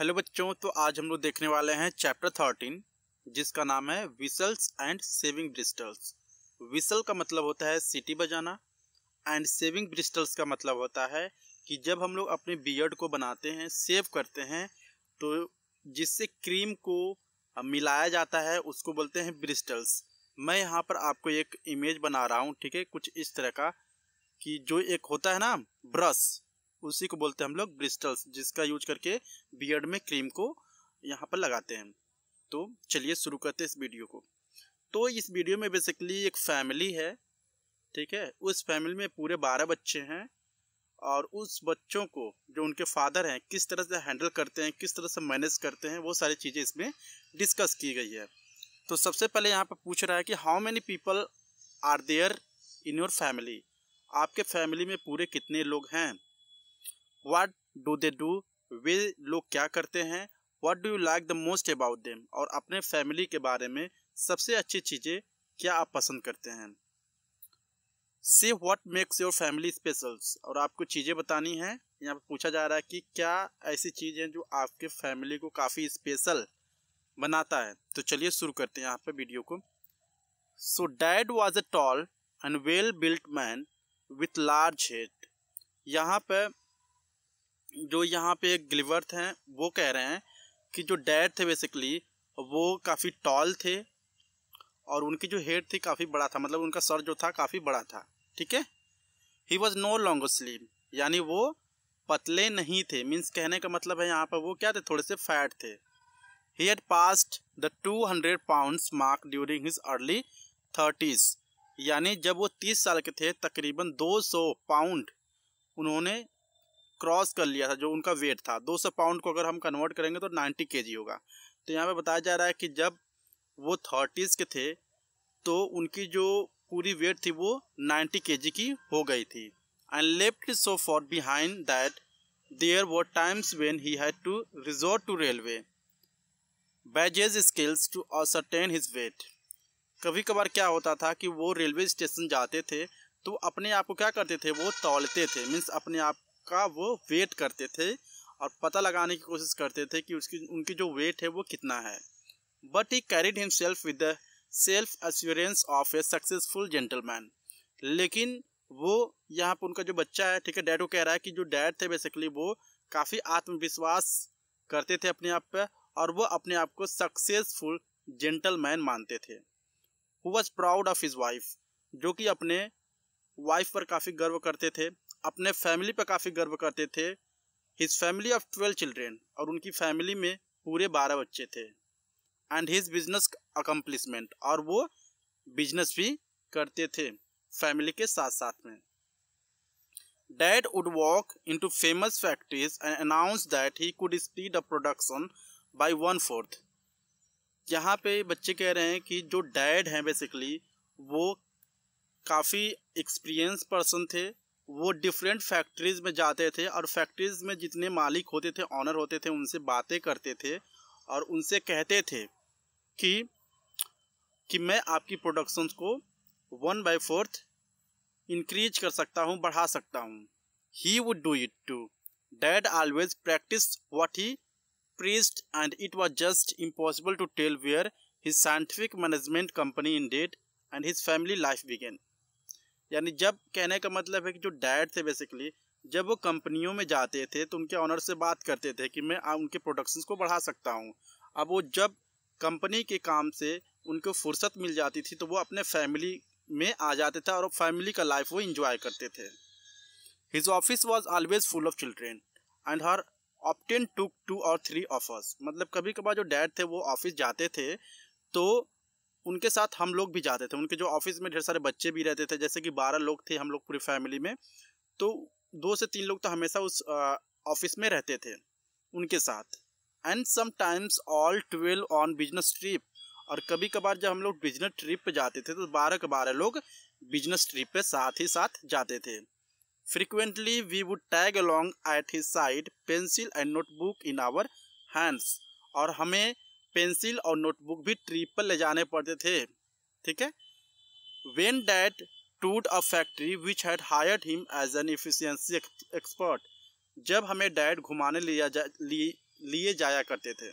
Hello बच्चों तो आज हम लोग देखने वाले हैं चैप्टर थर्टीन जिसका नाम है whistles and saving bristles whistle का मतलब होता है सिटी बजाना एंड सेविंग ब्रिस्टल्स का मतलब होता है कि जब हम लोग अपने बियर्ड को बनाते हैं सेव करते हैं तो जिससे क्रीम को मिलाया जाता है उसको बोलते हैं ब्रिस्टल्स मैं यहाँ पर आपको एक इमेज बना रहा हूँ ठीक है कुछ इस तरह का कि जो एक होता है ना ब्रश उसी को बोलते हैं हम लोग ब्रिस्टल्स जिसका यूज करके बियर्ड में क्रीम को यहाँ पर लगाते हैं तो चलिए शुरू करते हैं इस वीडियो को तो इस वीडियो में बेसिकली एक फैमिली है ठीक है उस फैमिली में पूरे बारह बच्चे हैं और उस बच्चों को जो उनके फादर हैं किस तरह से हैंडल करते हैं किस तरह से मैनेज करते हैं वो सारी चीज़ें इसमें डिस्कस की गई है तो सबसे पहले यहाँ पर पूछ रहा है कि how many people are there in your family आपके फैमिली में पूरे कितने लोग हैं वाट डू दे डू वे लोग क्या करते हैं what do you like the most about them और अपने फैमिली के बारे में सबसे अच्छी चीज़ें क्या आप पसंद करते हैं से what makes your family specials और आपको चीज़ें बतानी है यहाँ पर पूछा जा रहा है कि क्या ऐसी चीज़ हैं जो आपके फैमिली को काफ़ी स्पेशल बनाता है तो चलिए शुरू करते हैं यहाँ पर वीडियो को so dad was a tall and well built man with large head यहाँ पर जो यहाँ पे गिलवर्थ हैं वो कह रहे हैं कि जो डैड थे बेसिकली वो काफ़ी टॉल थे और उनकी जो हेड थी काफ़ी बड़ा था मतलब उनका सर जो था काफ़ी बड़ा था ठीक है he was no long slim यानी वो पतले नहीं थे मीन्स कहने का मतलब है यहाँ पर वो क्या थे थोड़े से फैट थे he had passed the two hundred pound mark during his early thirties यानी जब वो तीस साल के थे तकरीबन दो सौ पाउंड उन्होंने क्रॉस कर लिया था जो उनका वेट था 200 पाउंड को अगर हम कन्वर्ट करेंगे तो 90 के होगा तो यहाँ पे बताया जा रहा है कि जब वो थर्टीज़ के थे तो उनकी जो पूरी वेट थी वो 90 के की हो गई थी and left so far behind that there वो times when he had to resort to railway baggage scales to ascertain his weight कभी कभार क्या होता था कि वो रेलवे स्टेशन जाते थे तो अपने आप को क्या करते थे वो तौलते थे मीन्स अपने आप का वो वेट करते थे और पता लगाने की कोशिश करते थे कि उसकी उनकी जो वेट है वो कितना है but he carried himself with the self assurance of a successful gentleman लेकिन वो यहाँ पर उनका जो बच्चा है ठीक है डैड को कह रहा है कि जो डैड थे बेसिकली वो काफ़ी आत्मविश्वास करते थे अपने आप पर और वो अपने आप को सक्सेसफुल जेंटलमैन मानते थे who was proud of his wife जो कि अपने वाइफ पर काफ़ी गर्व करते थे अपने फैमिली पर काफ़ी गर्व करते थे his family of twelve children और उनकी फैमिली में पूरे बारह बच्चे थे एंड हिज बिजनेस अकम्पलिसमेंट और वो बिजनेस भी करते थे फैमिली के साथ साथ में dad would walk into famous factories and announce that he could speed up production by one fourth यहाँ पे बच्चे कह रहे हैं कि जो डैड हैं बेसिकली वो काफ़ी एक्सपीरियंस पर्सन थे वो डिफरेंट फैक्ट्रीज़ में जाते थे और फैक्ट्रीज़ में जितने मालिक होते थे ऑनर होते थे उनसे बातें करते थे और उनसे कहते थे कि कि मैं आपकी प्रोडक्शंस को वन बाई फोर्थ इंक्रीज कर सकता हूँ बढ़ा सकता हूँ he would do it too dad always practice what he preached and it was just impossible to tell where his scientific management company ended and his family life began यानी जब कहने का मतलब है कि जो डैड थे basically जब वो कंपनियों में जाते थे तो उनके ऑनर से बात करते थे कि मैं उनके प्रोडक्शंस को बढ़ा सकता हूँ अब वो जब कंपनी के काम से उनको फुर्सत मिल जाती थी तो वो अपने फैमिली में आ जाते थे और फैमिली का लाइफ वो इंजॉय करते थे his office was always full of children and he often took two और थ्री ऑफर्स मतलब कभी कभार जो डैड थे वो ऑफिस जाते थे तो उनके साथ हम लोग भी जाते थे उनके जो ऑफिस में ढेर सारे बच्चे भी रहते थे जैसे कि बारह लोग थे हम लोग पूरी फैमिली में तो दो से तीन लोग तो हमेशा उस ऑफिस में रहते थे उनके साथ and sometimes all twelve on business trip और कभी कभार जब हम लोग बिजनेस ट्रिप पे जाते थे तो बारह के बारह लोग बिजनेस ट्रिप पे साथ ही साथ जाते थे frequently we would tag along at his side pencil and notebook in our hands और हमें पेंसिल और नोटबुक भी ट्रिप पर ले जाने पड़ते थे ठीक है वेन डैट टूट a factory which had hired him as an efficiency expert जब हमें डैड घुमाने लिया जा लिए, जाया करते थे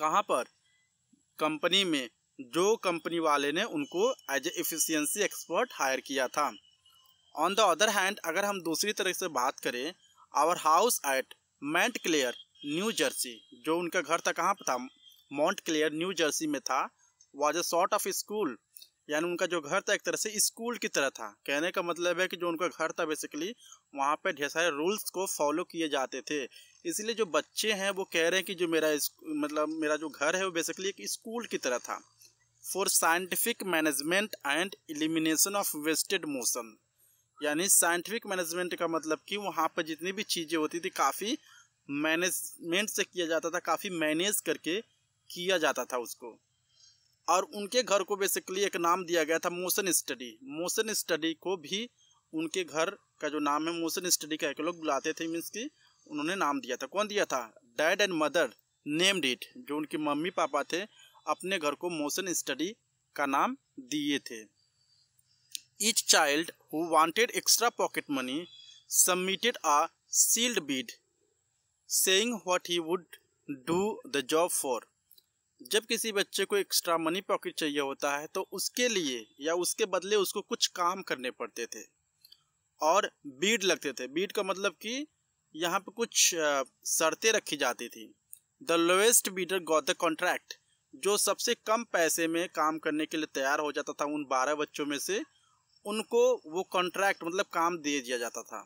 कहाँ पर कंपनी में जो कंपनी वाले ने उनको as a efficiency expert hire किया था ऑन द अदर हैंड अगर हम दूसरी तरह से बात करें our house at Montclair New Jersey जो उनका घर था कहाँ था माउंट क्लेयर न्यू जर्सी में था was a sort of school यानी उनका जो घर था एक तरह से स्कूल की तरह था कहने का मतलब है कि जो उनका घर था बेसिकली वहाँ पे ढेर सारे रूल्स को फॉलो किए जाते थे इसलिए जो बच्चे हैं वो कह रहे हैं कि जो मेरा मतलब मेरा जो घर है वो बेसिकली एक स्कूल की तरह था for scientific management and elimination of wasted motion यानी साइंटिफिक मैनेजमेंट का मतलब कि वहाँ पर जितनी भी चीज़ें होती थी काफ़ी मैनेजमेंट से किया जाता था काफ़ी मैनेज करके किया जाता था उसको और उनके घर को बेसिकली एक नाम दिया गया था मोशन स्टडी मोशन स्टडी को भी उनके घर का जो नाम है मोशन स्टडी का एक लोग बुलाते थे मीन्स की उन्होंने नाम दिया था कौन दिया था dad and mother named it जो उनके मम्मी पापा थे अपने घर को मोशन स्टडी का नाम दिए थे each child who wanted extra pocket money submitted a sealed bid saying what he would do the job for जब किसी बच्चे को एक्स्ट्रा मनी पॉकेट चाहिए होता है तो उसके लिए या उसके बदले उसको कुछ काम करने पड़ते थे और बीड लगते थे बीड का मतलब कि यहाँ पे कुछ शर्तें रखी जाती थी the lowest bidder got the contract जो सबसे कम पैसे में काम करने के लिए तैयार हो जाता था उन बारह बच्चों में से उनको वो कॉन्ट्रैक्ट मतलब काम दे दिया जाता था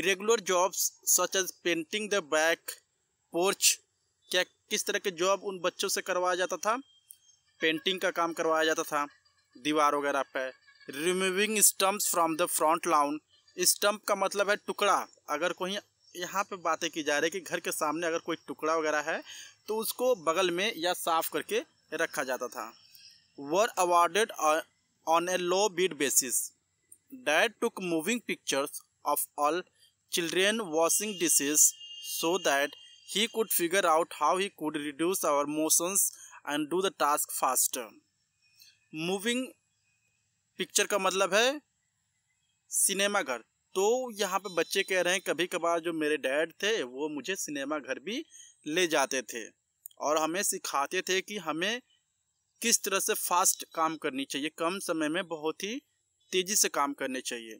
irregular jobs such as painting the back porch क्या किस तरह के जॉब उन बच्चों से करवाया जाता था पेंटिंग का काम करवाया जाता था दीवार वगैरह पे removing stumps from the front lawn stump का मतलब है टुकड़ा अगर कोई यहाँ पे बातें की जा रही है कि घर के सामने अगर कोई टुकड़ा वगैरह है तो उसको बगल में या साफ करके रखा जाता था were awarded on a low bid basis dad took moving pictures of all children washing dishes so that He could figure out how he could reduce our motions and do the task faster. Moving picture का मतलब है cinema घर तो यहाँ पे बच्चे कह रहे हैं कभी कभार जो मेरे डैड थे वो मुझे सिनेमा घर भी ले जाते थे और हमें सिखाते थे कि हमें किस तरह से फास्ट काम करनी चाहिए कम समय में बहुत ही तेज़ी से काम करने चाहिए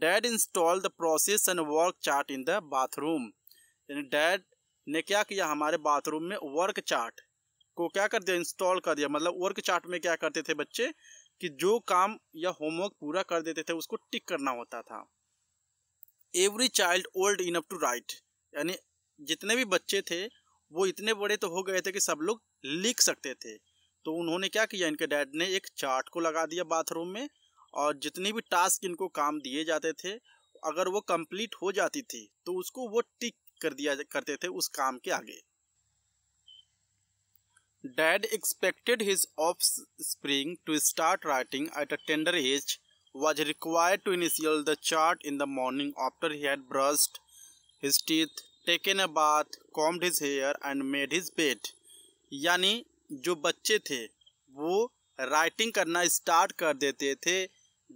dad install the process and work chart in the bathroom यानी डैड ने क्या किया हमारे बाथरूम में वर्क चार्ट को क्या कर दिया इंस्टॉल कर दिया मतलब वर्क चार्ट में क्या करते थे बच्चे कि जो काम या होमवर्क पूरा कर देते थे उसको टिक करना होता था every child old enough to write यानी जितने भी बच्चे थे वो इतने बड़े तो हो गए थे कि सब लोग लिख सकते थे तो उन्होंने क्या किया इनके डैड ने एक चार्ट को लगा दिया बाथरूम में और जितनी भी टास्क इनको काम दिए जाते थे अगर वो कंप्लीट हो जाती थी तो उसको वो टिक कर दिया करते थे उस काम के आगे dad expected his offspring to start writing at a tender age was required to initial the chart in the morning after he had brushed his teeth taken a bath combed his hair and made his bed. यानी जो बच्चे थे वो writing करना start कर देते थे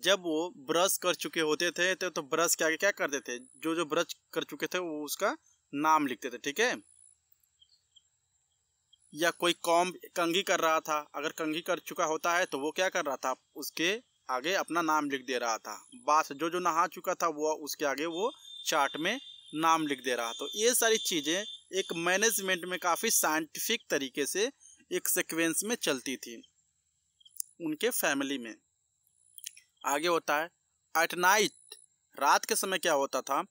जब वो ब्रश कर चुके होते थे तो, तो ब्रश के आगे क्या करते थे जो जो ब्रश कर चुके थे वो उसका नाम लिखते थे ठीक है या कोई कॉम कंगी कर रहा था अगर कंगी कर चुका होता है तो वो क्या कर रहा था उसके आगे अपना नाम लिख दे रहा था बात जो जो नहा चुका था वो उसके आगे वो चार्ट में नाम लिख दे रहा तो ये सारी चीज़ें एक मैनेजमेंट में काफ़ी साइंटिफिक तरीके से एक सिक्वेंस में चलती थी उनके फैमिली में आगे होता है एट नाइट रात के समय क्या होता था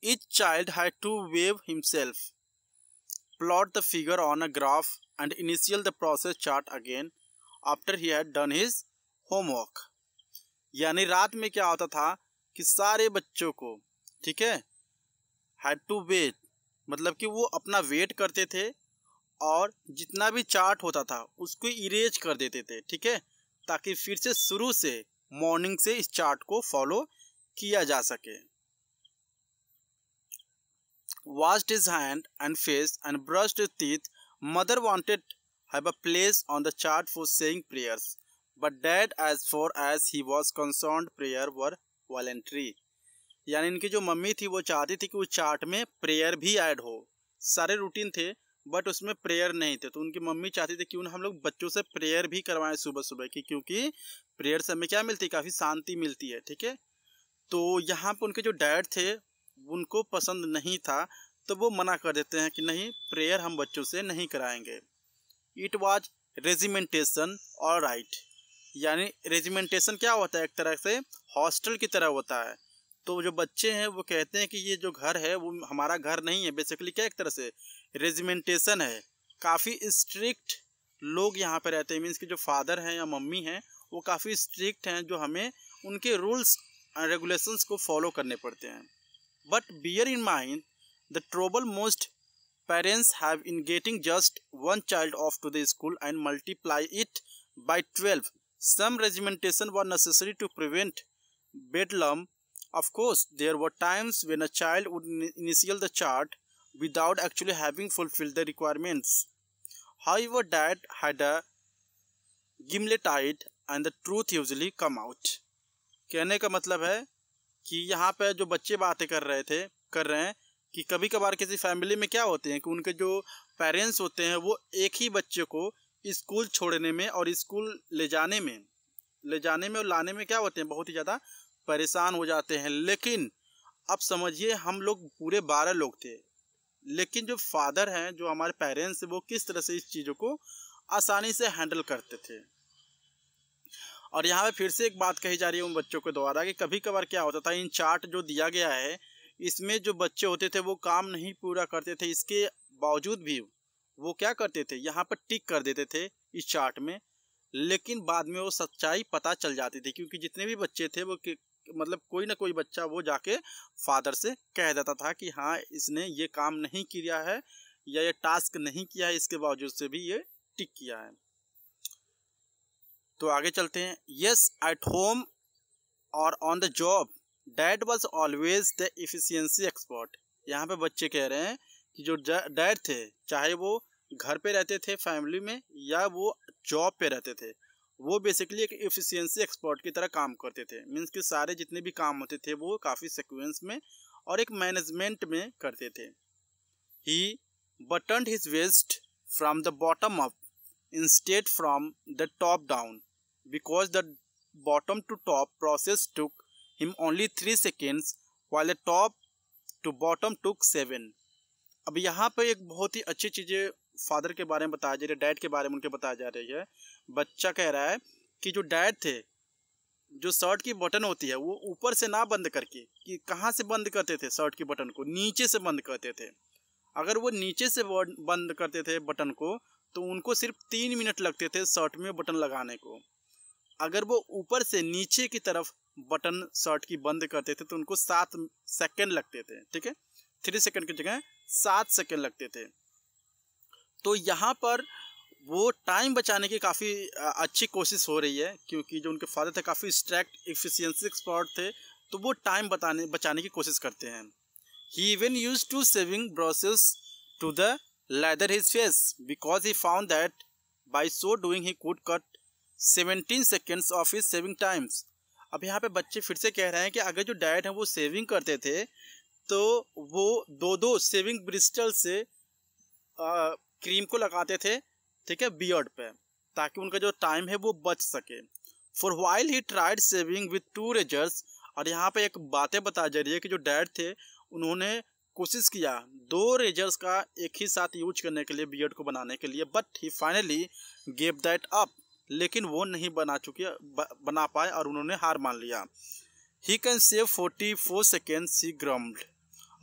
Each child had to wave himself, plot the figure on a graph and initial the process chart again after he had done his homework. यानी रात में क्या होता था कि सारे बच्चों को ठीक है हैड टू वेट मतलब कि वो अपना वेट करते थे और जितना भी चार्ट होता था उसको इरेज कर देते थे ठीक है ताकि फिर से शुरू से मॉर्निंग से इस चार्ट को फॉलो किया जा सके washed his hand and face and brushed his teeth. Mother wanted have a place on the chart for saying prayers, but dad as far as he was concerned prayer were voluntary. यानी इनकी जो mummy थी वो चाहती थी कि उस chart में प्रेयर भी ऐड हो सारे रूटीन थे बट उसमें प्रेयर नहीं थे तो उनकी मम्मी चाहती थी क्यों ना हम लोग बच्चों से प्रेयर भी करवाएं सुबह सुबह की क्योंकि प्रेयर से हमें क्या मिलती है काफ़ी शांति मिलती है ठीक है तो यहाँ पर उनके जो डैड थे उनको पसंद नहीं था तो वो मना कर देते हैं कि नहीं प्रेयर हम बच्चों से नहीं कराएंगे इट वॉज रेजिमेंटेशन और राइट यानी रेजिमेंटेशन क्या होता है एक तरह से हॉस्टल की तरह होता है तो जो बच्चे हैं वो कहते हैं कि ये जो घर है वो हमारा घर नहीं है बेसिकली क्या एक तरह से रेजिमेंटेशन है काफ़ी स्ट्रिक्ट लोग यहाँ पर रहते हैं मीन्स कि जो फादर हैं या मम्मी हैं वो काफ़ी स्ट्रिक्ट हैं जो हमें उनके रूल्स रेगुलेशंस को फॉलो करने पड़ते हैं But bear in mind the trouble most parents have in getting just one child off to the school and multiply it by 12. Some regimentation was necessary to prevent bedlam. Of course, there were times when a child would initial the chart without actually having fulfilled the requirements. However, dad had a gimlet eyed and the truth usually come out. कहने का मतलब है कि यहाँ पे जो बच्चे बातें कर रहे थे कर रहे हैं कि कभी कभार किसी फैमिली में क्या होते हैं कि उनके जो पेरेंट्स होते हैं वो एक ही बच्चे को स्कूल छोड़ने में और स्कूल ले जाने में ले जाने में और लाने में क्या होते हैं बहुत ही ज़्यादा परेशान हो जाते हैं लेकिन अब समझिए हम लोग पूरे बारह लोग थे लेकिन जो फादर हैं जो हमारे पेरेंट्स वो किस तरह से इस चीज़ों को आसानी से हैंडल करते थे और यहाँ पे फिर से एक बात कही जा रही है उन बच्चों के द्वारा कि कभी कभार क्या होता था इन चार्ट जो दिया गया है इसमें जो बच्चे होते थे वो काम नहीं पूरा करते थे इसके बावजूद भी वो क्या करते थे यहाँ पर टिक कर देते थे इस चार्ट में लेकिन बाद में वो सच्चाई पता चल जाती थी क्योंकि जितने भी बच्चे थे वो मतलब कोई ना कोई बच्चा वो जाके फादर से कह देता था कि हाँ इसने ये काम नहीं किया है या ये टास्क नहीं किया है इसके बावजूद से भी ये टिक किया है तो आगे चलते हैं यस एट होम और on the job dad was always the efficiency expert यहाँ पे बच्चे कह रहे हैं कि जो डैड थे चाहे वो घर पे रहते थे फैमिली में या वो जॉब पे रहते थे वो बेसिकली एक इफिशियंसी एक्सपर्ट की तरह काम करते थे मीन्स कि सारे जितने भी काम होते थे वो काफ़ी सिक्वेंस में और एक मैनेजमेंट में करते थे he button his vest from the bottom up instead from the top down because the bottom to top process took him only 3 seconds while the top to bottom took seven. अब यहाँ पर एक बहुत ही अच्छी चीज़ें father ke bare mein bataya ja raha hai dad ke bare mein unke bataya ja raha hai bachcha keh raha hai ki jo dad the जो shirt की button होती है वो ऊपर से ना बंद करके कि कहाँ से बंद करते थे शर्ट की बटन को नीचे से बंद करते थे अगर वो नीचे से बंद करते थे बटन को तो उनको सिर्फ तीन मिनट लगते थे शर्ट में बटन लगाने को अगर वो ऊपर से नीचे की तरफ बटन शर्ट की बंद करते थे तो उनको सात सेकेंड लगते थे ठीक है थ्री सेकेंड की जगह सात सेकेंड लगते थे तो यहाँ पर वो टाइम बचाने की काफ़ी अच्छी कोशिश हो रही है क्योंकि जो उनके फादर थे काफ़ी स्ट्रैक्ट एफिशिएंसी एक्सपर्ट थे तो वो टाइम बताने बचाने की कोशिश करते हैं he even use two shaving brushes to the lather his face because he found that by so doing he could cut seventeen seconds off his shaving times अब यहाँ पे बच्चे फिर से कह रहे हैं कि अगर जो डाइट है वो सेविंग करते थे तो वो दो दो सेविंग ब्रिस्टल से आ, क्रीम को लगाते थे ठीक है बियर्ड पे ताकि उनका जो टाइम है वो बच सके for while he tried shaving with two razors और यहाँ पे एक बातें बता जा रही है कि जो डैड थे उन्होंने कोशिश किया दो रेजर्स का एक ही साथ यूज करने के लिए बियर्ड को बनाने के लिए but he finally gave that up लेकिन वो नहीं बना चुके बना पाए और उन्होंने हार मान लिया he can save forty four second he grumbled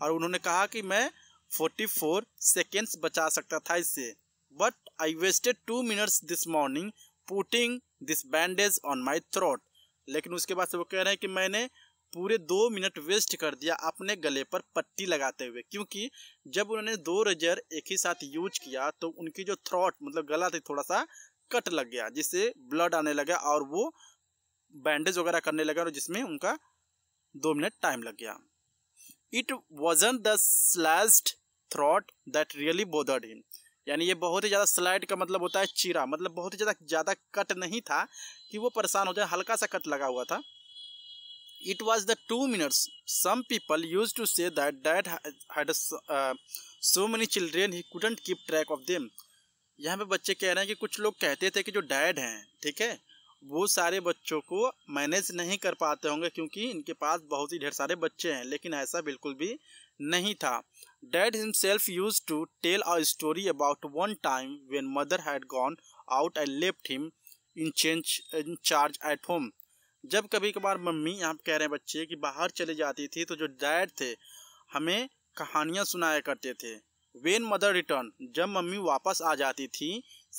और उन्होंने कहा कि मैं फोर्टी फोर सेकेंड्स बचा सकता था इससे but I wasted two minutes this morning putting this bandage on my throat लेकिन उसके बाद से वो कह रहे हैं कि मैंने पूरे दो मिनट वेस्ट कर दिया अपने गले पर पट्टी लगाते हुए क्योंकि जब उन्होंने दो रजर एक ही साथ यूज किया तो उनकी जो थ्रॉट मतलब गला थी थोड़ा सा कट लग गया जिससे ब्लड आने लगा और वो बैंडेज वगैरह करने लगा और जिसमें उनका दो मिनट टाइम लग गया it wasn't the slashed throat that really bothered him यानी ये बहुत ही ज़्यादा स्लाइड का मतलब होता है चीरा मतलब बहुत ही ज़्यादा ज़्यादा कट नहीं था कि वो परेशान हो जाए हल्का सा कट लगा हुआ था it was the two minutes some people use to say that dad had so many children he couldn't keep track of them यहाँ पे बच्चे कह रहे हैं कि कुछ लोग कहते थे कि जो डैड हैं ठीक है वो सारे बच्चों को मैनेज नहीं कर पाते होंगे क्योंकि इनके पास बहुत ही ढेर सारे बच्चे हैं लेकिन ऐसा बिल्कुल भी नहीं था dad himself use to tell a story about one time when mother had gone out and left him in change in charge at home जब कभी कभार मम्मी यहाँ कह रहे हैं बच्चे कि बाहर चले जाती थी तो जो डैड थे हमें कहानियाँ सुनाया करते थे वेन मदर रिटर्न जब मम्मी वापस आ जाती थी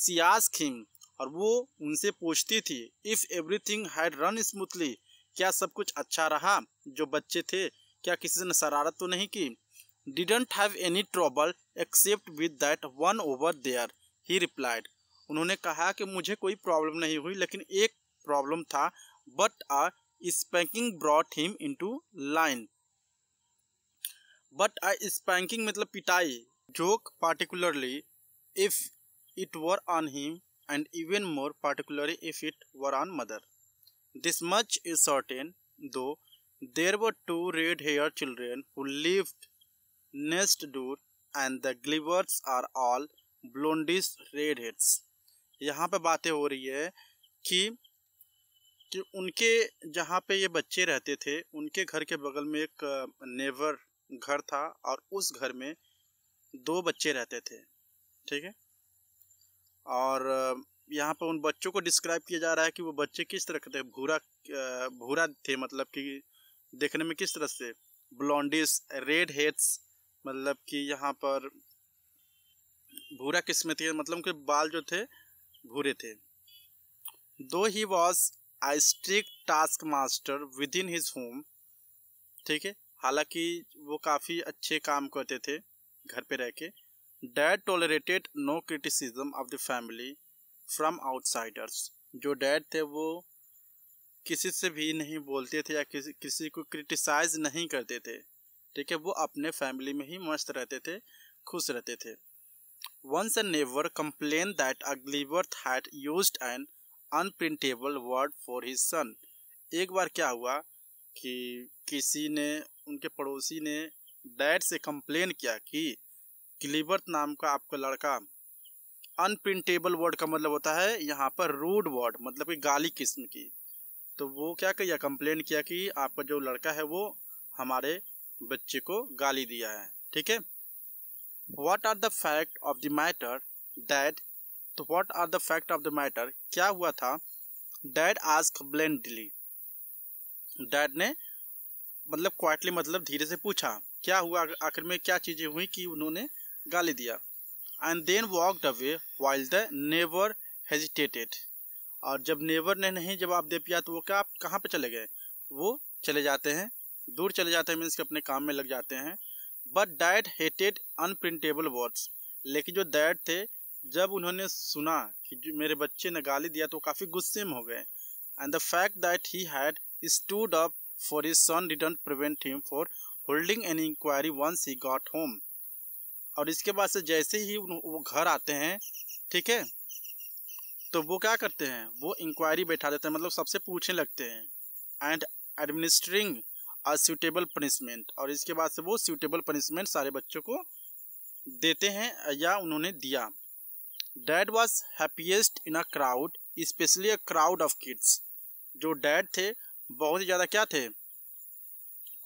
सियास खिम और वो उनसे पूछती थी if everything had run smoothly क्या सब कुछ अच्छा रहा जो बच्चे थे क्या किसी ने शरारत तो नहीं की didn't have any trouble except with that one over there he replied उन्होंने कहा कि मुझे कोई प्रॉब्लम नहीं हुई लेकिन एक प्रॉब्लम था but a spanking brought him into line but a spanking मतलब पिटाई Joke particularly if it were on him and even more particularly if it were on mother. This much is certain, though there were two red-haired children who lived next door and the Glivers are all blondish redheads. यहाँ पे बातें हो रही है कि कि उनके जहाँ पे ये बच्चे रहते थे उनके घर के बगल में एक नेवर घर था और उस घर में दो बच्चे रहते थे ठीक है और यहाँ पर उन बच्चों को डिस्क्राइब किया जा रहा है कि वो बच्चे किस तरह के थे भूरा भूरा थे मतलब कि देखने में किस तरह से ब्लॉन्डिस रेड हेड्स मतलब कि यहाँ पर भूरा किस्म थे मतलब उनके बाल जो थे भूरे थे दो he was a strict task master within his home ठीक है हालांकि वो काफ़ी अच्छे काम करते थे घर पे रह के dad tolerated no criticism of the family from outsiders जो डैड थे वो किसी से भी नहीं बोलते थे या किसी किसी को क्रिटिसाइज नहीं करते थे ठीक है वो अपने फैमिली में ही मस्त रहते थे खुश रहते थे once a neighbour complain that Aglibert had use an unprintable word for his son एक बार क्या हुआ कि किसी ने उनके पड़ोसी ने डैड से कंप्लेन किया कि क्लीबर्थ नाम का आपका लड़का अनप्रिंटेबल वर्ड का मतलब होता है यहाँ पर रूड वर्ड मतलब कि गाली किस्म की तो वो क्या किया कंप्लेन किया कि आपका जो लड़का है वो हमारे बच्चे को गाली दिया है ठीक है what are the fact of the matter dad तो what are the fact of the matter क्या हुआ था डैड आस्क ब्लेंडली डैड ने मतलब क्वाइटली मतलब धीरे से पूछा क्या हुआ आखिर में क्या चीज़ें हुई कि उन्होंने गाली दिया and then walked away while the neighbour hesitated और जब नेवर ने नहीं जवाब दे पिया तो वो क्या आप कहाँ पर चले गए वो चले जाते हैं दूर चले जाते हैं मीन्स के अपने काम में लग जाते हैं but dad hated unprintable words लेकिन जो डैड थे जब उन्होंने सुना कि मेरे बच्चे ने गाली दिया तो काफ़ी गुस्से में हो गए and the fact that he had stood up for his son didn't prevent him for holding an inquiry once he got home और इसके बाद से जैसे ही वो घर आते हैं ठीक है तो वो क्या करते हैं वो इंक्वायरी बैठा देते हैं मतलब सबसे पूछने लगते हैं and administering a suitable punishment और इसके बाद से वो सूटेबल पनिशमेंट सारे बच्चों को देते हैं या उन्होंने दिया dad was happiest in a crowd specially a crowd of kids जो डैड थे बहुत ही ज़्यादा क्या थे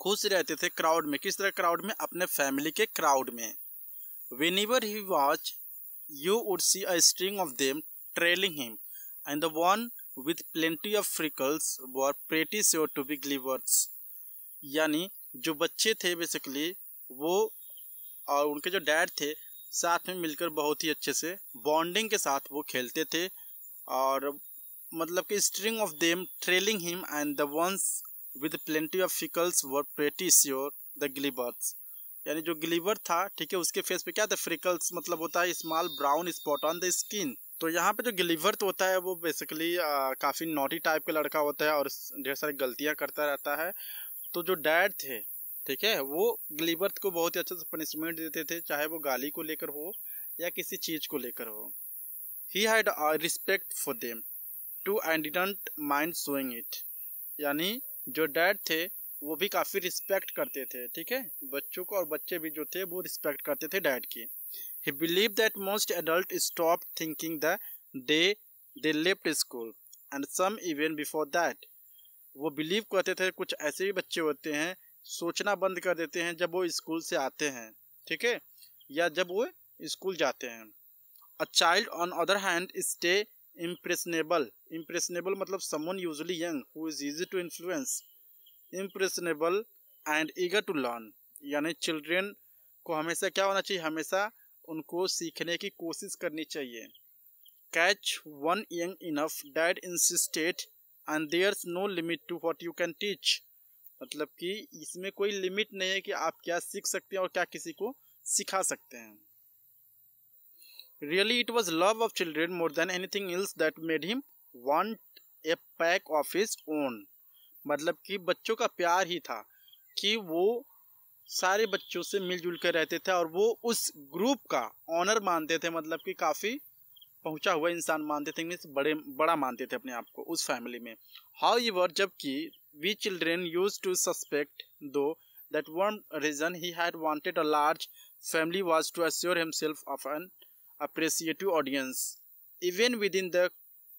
खुश रहते थे क्राउड में किस तरह क्राउड में अपने फैमिली के क्राउड में whenever he watch you would see a string of them trailing him and the one with plenty of freckles were pretty sure to be ग्लीवर्स यानी जो बच्चे थे बेसिकली वो और उनके जो डैड थे साथ में मिलकर बहुत ही अच्छे से बॉन्डिंग के साथ वो खेलते थे और मतलब कि string of them trailing him and the ones with plenty of freckles were pretty sure the Gilbreths यानी जो गिलीवर था ठीक है उसके फेस पे क्या था फ्रिकल्स मतलब होता है small brown spot on the skin तो यहाँ पे जो ग्लीवर तो होता है वो बेसिकली काफ़ी नोटी टाइप का लड़का होता है और ढेर सारी गलतियाँ करता रहता है तो जो डैड थे ठीक है वो गिलीवर्थ को बहुत ही अच्छे से पनिशमेंट देते थे चाहे वो गाली को लेकर हो या किसी चीज़ को लेकर हो he had respect for them too and didn't mind showing it यानी जो डैड थे वो भी काफ़ी रिस्पेक्ट करते थे ठीक है बच्चों को और बच्चे भी जो थे वो रिस्पेक्ट करते थे डैड की he believe that most adult stop thinking the day they left school and some even before that वो बिलीव करते थे कुछ ऐसे भी बच्चे होते हैं सोचना बंद कर देते हैं जब वो स्कूल से आते हैं ठीक है या जब वो स्कूल जाते हैं a child on other hand stay impressionable impressionable मतलब someone usually young who is easy to influence impressionable and eager to learn यानी चिल्ड्रेन को हमेशा क्या होना चाहिए हमेशा उनको सीखने की कोशिश करनी चाहिए catch one young enough dad insisted and there no limit to what you can teach मतलब कि इसमें कोई लिमिट नहीं है कि आप क्या सीख सकते हैं और क्या किसी को सिखा सकते हैं Really, it was love of children more than anything else that made him want a pack of his own. मतलब कि बच्चों का प्यार ही था कि वो सारे बच्चों से मिलजुल कर रहते थे और वो उस ग्रुप का ऑनर मानते थे मतलब कि काफ़ी पहुंचा हुआ इंसान मानते थे मीन्स बड़े बड़ा मानते थे अपने आप को उस फैमिली में हाउ ईवर जबकि we children use to suspect though that one reason he had wanted a large family was to assure himself of an appreciative audience, even within the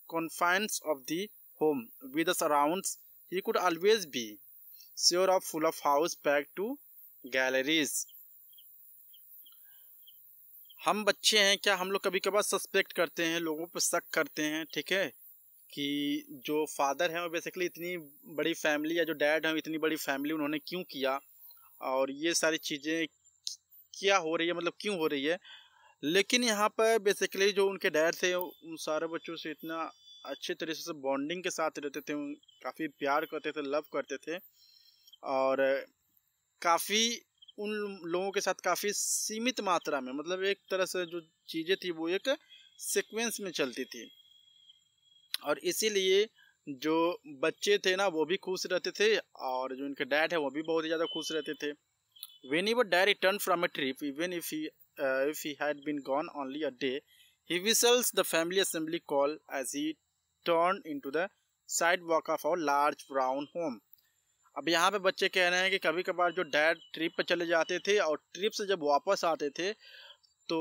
confines of the home with the surrounds he could always be sure of full of house back to galleries हम बच्चे हैं क्या हम लोग कभी कभार suspect करते हैं लोगों पर शक करते हैं ठीक है कि जो फादर हैं वो बेसिकली इतनी बड़ी फैमिली या जो डैड हैं इतनी बड़ी फैमिली उन्होंने क्यों किया और ये सारी चीज़ें क्या हो रही है मतलब क्यों हो रही है लेकिन यहाँ पर बेसिकली जो उनके डैड थे उन सारे बच्चों से इतना अच्छे तरीके से बॉन्डिंग के साथ रहते थे काफ़ी प्यार करते थे लव करते थे और काफ़ी उन लोगों के साथ काफ़ी सीमित मात्रा में मतलब एक तरह से जो चीज़ें थी वो एक सीक्वेंस में चलती थी और इसीलिए जो बच्चे थे ना वो भी खुश रहते थे और जो इनके डैड है वो भी बहुत ही ज़्यादा खुश रहते थे when your dad return from a trip even if he uh, if he had been gone only a day. He whistles the family assembly call as he turned into the sidewalk of our large brown home. अब यहाँ पे बच्चे कह रहे हैं कि कभी कभार जो डैड ट्रिप पर चले जाते थे और ट्रिप से जब वापस आते थे तो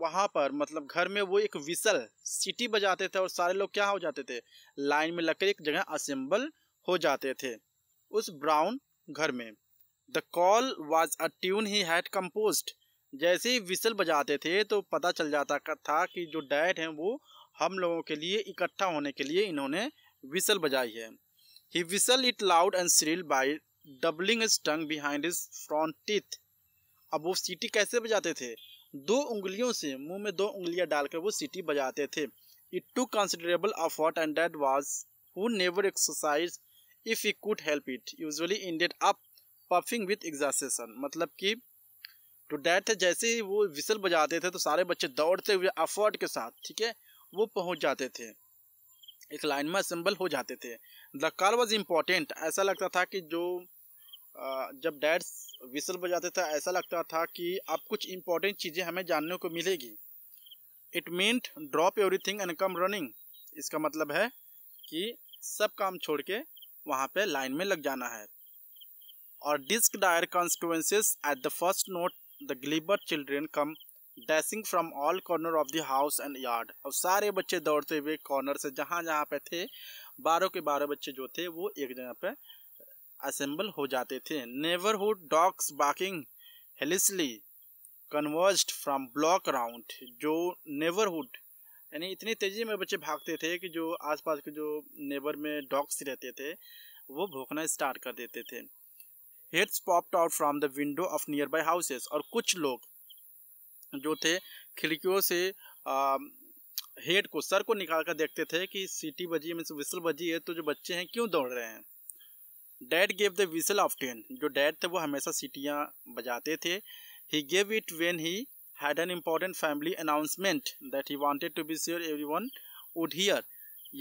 वहाँ पर मतलब घर में वो एक विसल सिटी बजाते थे और सारे लोग क्या हो जाते थे लाइन में लगकर एक जगह असेंबल हो जाते थे उस ब्राउन घर में the call was a tune he had composed जैसे ही विसल बजाते थे तो पता चल जाता था कि जो डाइट हैं वो हम लोगों के लिए इकट्ठा होने के लिए इन्होंने विसल बजाई है he whistle it loud and shrill by doubling his tongue behind his front teeth अब वो सीटी कैसे बजाते थे दो उंगलियों से मुंह में दो उंगलियां डालकर वो सीटी बजाते थे it took considerable effort and dad was who never exercise if you could help it usually ended up puffing with exhaustion मतलब कि तो डैड थे जैसे ही वो विसल बजाते थे तो सारे बच्चे दौड़ते हुए अफर्ट के साथ ठीक है वो पहुंच जाते थे एक लाइन में असम्बल हो जाते थे द कार वॉज इम्पॉर्टेंट ऐसा लगता था कि जो जब डैड विसल बजाते थे ऐसा लगता था कि अब कुछ इम्पोर्टेंट चीज़ें हमें जानने को मिलेगी it meant drop everything and come running इसका मतलब है कि सब काम छोड़ के वहाँ पे लाइन में लग जाना है और risk dire consequences at the first note the gleeful children come dashing from all corner of the house and yard और सारे बच्चे दौड़ते हुए कॉर्नर से जहाँ जहाँ पे थे बारह के बारह बच्चे जो थे वो एक जगह पे असेंबल हो जाते थे neighbourhood dogs barking hellishly converge from block round जो नेबरहुड यानी इतनी तेज़ी में बच्चे भागते थे कि जो आसपास के जो नेबर में डॉग्स रहते थे वो भूखना स्टार्ट कर देते थे heads popped out from the window of nearby houses और कुछ लोग जो थे खिड़कियों से आ, हेड को सर को निकाल कर देखते थे कि सीटी बजी है विसल बजी है तो जो बच्चे हैं क्यों दौड़ रहे हैं dad gave the whistle often जो डैड थे वो हमेशा सीटियाँ बजाते थे he gave it when he had an important family announcement that he wanted to be sure everyone would hear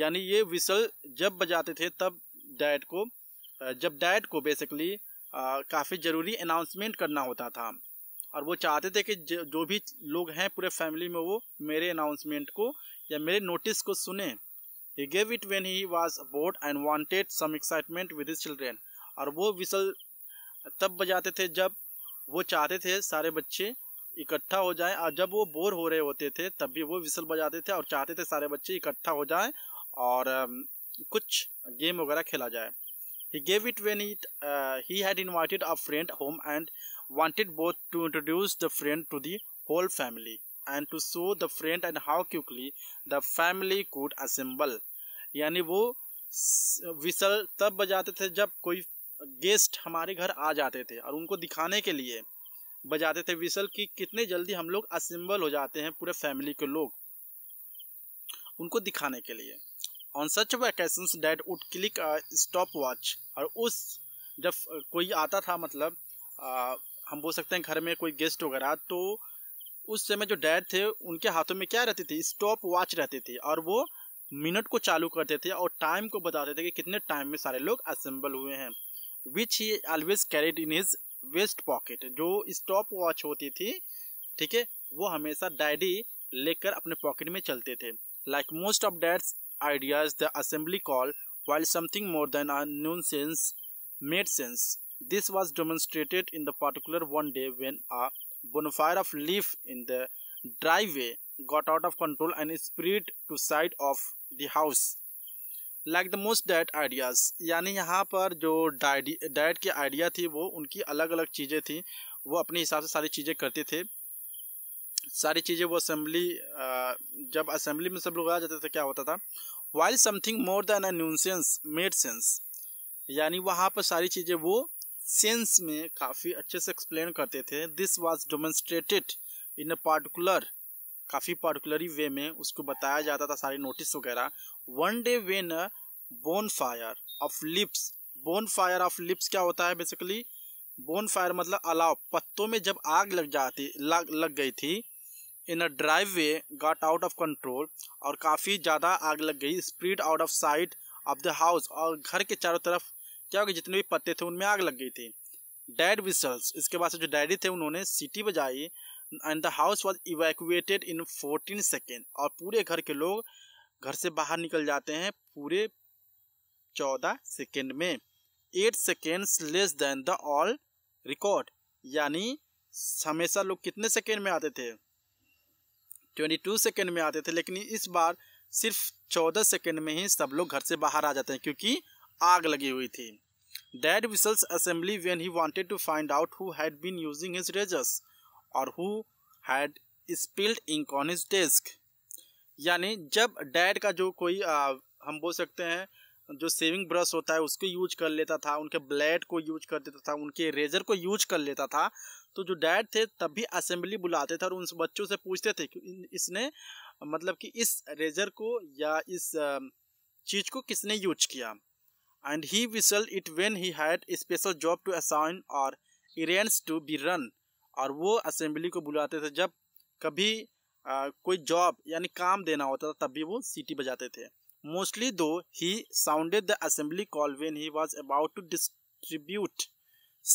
यानी ये विसल जब बजाते थे तब डैड को जब डैड को बेसिकली काफ़ी ज़रूरी अनाउंसमेंट करना होता था और वो चाहते थे कि जो भी लोग हैं पूरे फैमिली में वो मेरे अनाउंसमेंट को या मेरे नोटिस को सुने he gave it when he was bored and wanted some excitement with children और वो विसल तब बजाते थे जब वो चाहते थे सारे बच्चे इकट्ठा हो जाएं और जब वो बोर हो रहे होते थे तब भी वो विसल बजाते थे और चाहते थे सारे बच्चे इकट्ठा हो जाएं और कुछ गेम वगैरह खेला जाए He gave it when it, uh, he had invited a friend home and wanted both to introduce the friend to the whole family and to show the friend and how quickly the family could assemble. यानी वो whistle तब बजाते थे जब कोई guest हमारे घर आ जाते थे और उनको दिखाने के लिए बजाते थे विसल कि कितने जल्दी हम लोग असेंबल हो जाते हैं पूरे फैमिली के लोग उनको दिखाने के लिए on such vacation that would click stopwatch और उस जब कोई आता था मतलब आ, हम बोल सकते हैं घर में कोई गेस्ट वगैरह तो उस समय जो डैड थे उनके हाथों में क्या रहती थी स्टॉप वॉच रहती थी और वो मिनट को चालू करते थे और टाइम को बताते थे कि कितने टाइम में सारे लोग असेंबल हुए हैं which he always carried in his vest pocket जो स्टॉप वॉच होती थी ठीक है वो हमेशा डैडी लेकर अपने पॉकेट में चलते थे like most of dads ideas the assembly call while something more than a nuisance made sense. This was demonstrated in the particular one day when a bonfire of leaf in the driveway got out of control and spread to side of the house. Like the most diet ideas यानी यहाँ पर जो diet के idea थी वो उनकी अलग अलग चीज़ें थी वो अपने हिसाब से सारी चीज़ें करते थे सारी चीज़ें वो असेंबली जब असेंबली में सब लोग आ जाते थे क्या होता था while something more than a nuisance made sense यानी वहाँ पर सारी चीज़ें वो सेंस में काफ़ी अच्छे से एक्सप्लेन करते थे this was demonstrated in a particular काफ़ी पार्टिकुलरी वे में उसको बताया जाता था सारी नोटिस वगैरह one day when a bonfire of leaves bonfire of leaves क्या होता है बेसिकली बोन फायर मतलब अलाव पत्तों में जब आग लग जाती लग लग गई थी in a driveway got out of control और काफ़ी ज़्यादा आग लग गई spread out of sight of the house और घर के चारों तरफ क्या हो गया जितने भी पत्ते थे उनमें आग लग गई थी डैड विसल्स इसके बाद से जो डैडी थे उन्होंने सीटी बजाई and the house was evacuated in fourteen second और पूरे घर के लोग घर से बाहर निकल जाते हैं पूरे चौदह सेकेंड में eight seconds less than the old record यानी हमेशा लोग कितने सेकेंड में आते थे 22 सेकंड में आते थे लेकिन इस बार सिर्फ 14 सेकंड में ही सब लोग घर से बाहर आ जाते हैं क्योंकि आग लगी हुई थी dad whistles assembly when he wanted to find out who had been using his razors और who had spilled ink on his desk यानी जब डैड का जो कोई आ, हम बोल सकते हैं जो सेविंग ब्रश होता है उसको यूज कर लेता था उनके ब्लेड को यूज कर देता था उनके रेजर को यूज कर लेता था तो जो डैड थे तब भी असेंबली बुलाते थे और उन बच्चों से पूछते थे कि इसने मतलब कि इस रेजर को या इस चीज़ को किसने यूज किया and he whistle it when he had special job to assign और इरेंस टू बी रन और वो असेंबली को बुलाते थे जब कभी आ, कोई जॉब यानी काम देना होता था तब भी वो सीटी बजाते थे मोस्टली दो he sounded the assembly call when he was about to distribute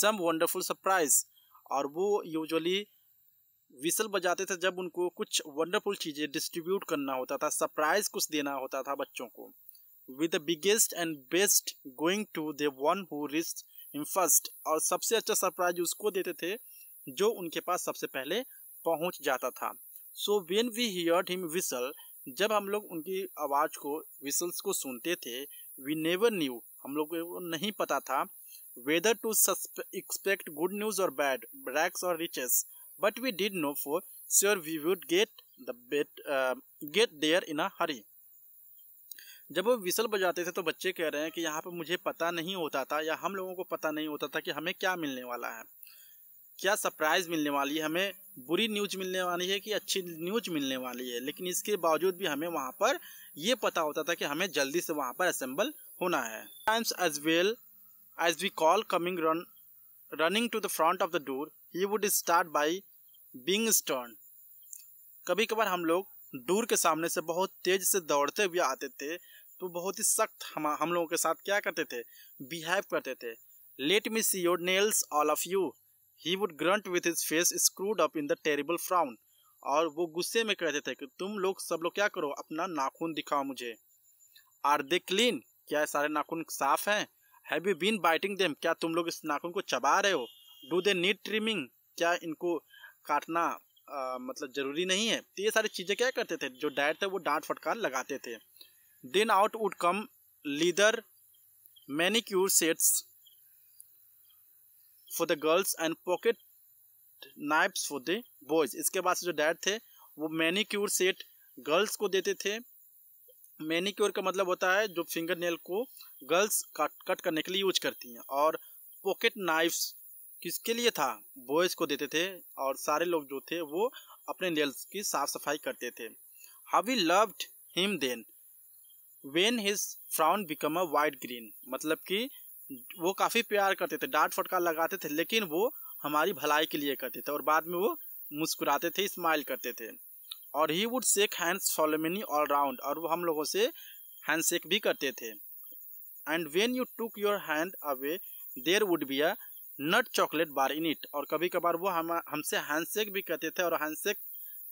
some wonderful surprise और वो यूजुअली विसल बजाते थे जब उनको कुछ वंडरफुल चीज़ें डिस्ट्रीब्यूट करना होता था सरप्राइज कुछ देना होता था बच्चों को with the biggest and best going to the one who raced in first और सबसे अच्छा सरप्राइज उसको देते थे जो उनके पास सबसे पहले पहुंच जाता था so when we heard him whistle जब हम लोग उनकी आवाज़ को विसल्स को सुनते थे वी नेवर न्यू हम लोग को नहीं पता था whether to expect good news or bad, rags or riches. But we did know for sure we would get the bit, uh, get there in a hurry. जब वो विसल बजाते थे तो बच्चे कह रहे हैं कि यहाँ पर मुझे पता नहीं होता था या हम लोगों को पता नहीं होता था कि हमें क्या मिलने वाला है क्या सरप्राइज़ मिलने वाली है हमें बुरी न्यूज मिलने वाली है कि अच्छी न्यूज मिलने वाली है लेकिन इसके बावजूद भी हमें वहाँ पर यह पता होता था कि हमें जल्दी से वहाँ पर असेंबल होना है times as well As we call coming run, running to the front of the door, he would start by being stern. कभी कभार हम लोग दूर के सामने से बहुत तेज से दौड़ते हुए आते थे तो बहुत ही सख्त हम हम लोगों के साथ क्या करते थे बिहेव करते थे let me see your nails all of you he would grunt with his face screwed up in the terrible frown और वो गुस्से में कहते थे कि तुम लोग सब लोग क्या करो अपना नाखून दिखाओ मुझे आर दे क्लीन क्या सारे नाखून साफ हैं have you been biting them क्या तुम लोग इस नाखून को चबा रहे हो डू दे नीड ट्रिमिंग क्या इनको काटना आ, मतलब ज़रूरी नहीं है तो ये सारी चीज़ें क्या करते थे जो डायर थे वो डांट फटकार लगाते थे then out would come leather manicure sets for the girls and pocket knives for the boys इसके बाद से जो डायर थे वो मैनिक्यूर सेट गर्ल्स को देते थे मैनिक्योर का मतलब होता है जो फिंगर नेल को गर्ल्स कट कट करने के लिए यूज करती हैं और पॉकेट नाइफ्स किसके लिए था बॉयज़ को देते थे और सारे लोग जो थे वो अपने नेल्स की साफ सफाई करते थे how we loved him then when his frown become a white grin मतलब कि वो काफ़ी प्यार करते थे डांट फटकार लगाते थे लेकिन वो हमारी भलाई के लिए करते थे और बाद में वो मुस्कुराते थे स्माइल करते थे और he would shake hands solemnly all round और वो हम लोगों से हैंड शेक भी करते थे and when you took your hand away there would be a nut chocolate bar in it और कभी कभार वो हम हमसे हैंड शेक भी करते थे और हैंड शेक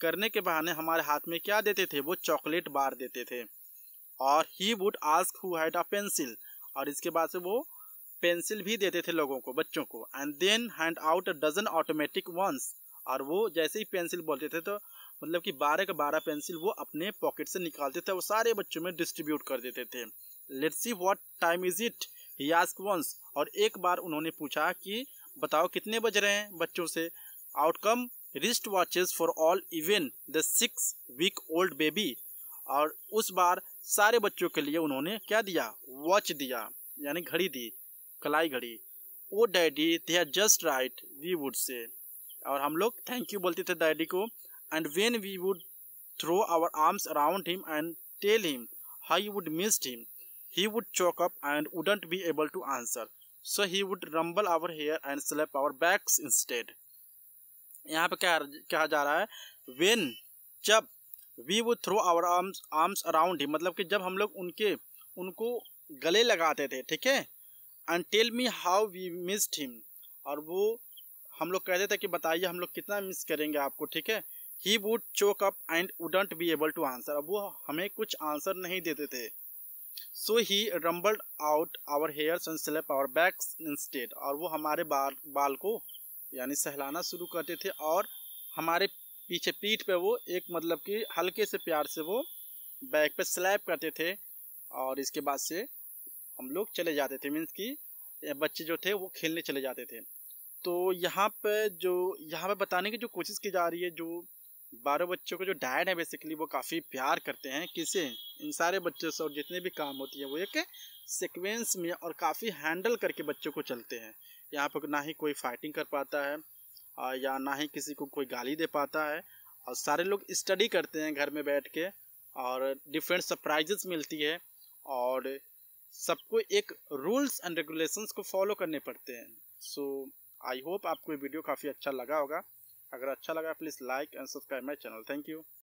करने के बहाने हमारे हाथ में क्या देते थे वो चॉकलेट बार देते थे और he would ask who had a pencil और इसके बाद से वो पेंसिल भी देते थे लोगों को बच्चों को and then hand out a dozen automatic ones और वो जैसे ही पेंसिल बोलते थे तो मतलब कि बारह का बारह पेंसिल वो अपने पॉकेट से निकालते थे और सारे बच्चों में डिस्ट्रीब्यूट कर देते थे let's see what time is it he ask once और एक बार उन्होंने पूछा कि बताओ कितने बज रहे हैं बच्चों से out come wrist watches for all even the six week old baby और उस बार सारे बच्चों के लिए उन्होंने क्या दिया वॉच दिया यानी घड़ी दी कलाई घड़ी oh daddy they are just right we would say और हम लोग थैंक यू बोलते थे डैडी को and when we would throw our arms around him and tell him how you would missed him he would choke up and wouldn't be able to answer so he would rumble our hair and slap our backs instead यहाँ पे क्या कहा जा रहा है when जब we would throw our arms arms around him मतलब कि जब हम लोग उनके उनको गले लगाते थे ठीक है and tell me how we missed him और वो हम लोग कह देते कि बताइए हम लोग कितना मिस करेंगे आपको ठीक है he would choke up and wouldn't be able to answer अब वो हमें कुछ आंसर नहीं देते थे so he rumbled out our hairs and slap our back instead और वो हमारे बाल बाल को यानी सहलाना शुरू करते थे और हमारे पीछे पीठ पे वो एक मतलब कि हल्के से प्यार से वो बैक पे स्लैप करते थे और इसके बाद से हम लोग चले जाते थे मीन्स कि बच्चे जो थे वो खेलने चले जाते थे तो यहाँ पे जो यहाँ पे बताने की जो कोशिश की जा रही है जो बारह बच्चों को जो डैड है बेसिकली वो काफ़ी प्यार करते हैं किसे इन सारे बच्चों से और जितने भी काम होती है वो एक सिक्वेंस में और काफ़ी हैंडल करके बच्चों को चलते हैं यहाँ पर ना ही कोई फाइटिंग कर पाता है या ना ही किसी को कोई गाली दे पाता है और सारे लोग स्टडी करते हैं घर में बैठ के और डिफरेंट सरप्राइजेस मिलती है और सबको एक रूल्स एंड रेगुलेशंस को फॉलो करने पड़ते हैं सो so, आई होप आपको ये वीडियो काफ़ी अच्छा लगा होगा अगर अच्छा लगा please like and subscribe my channel thank you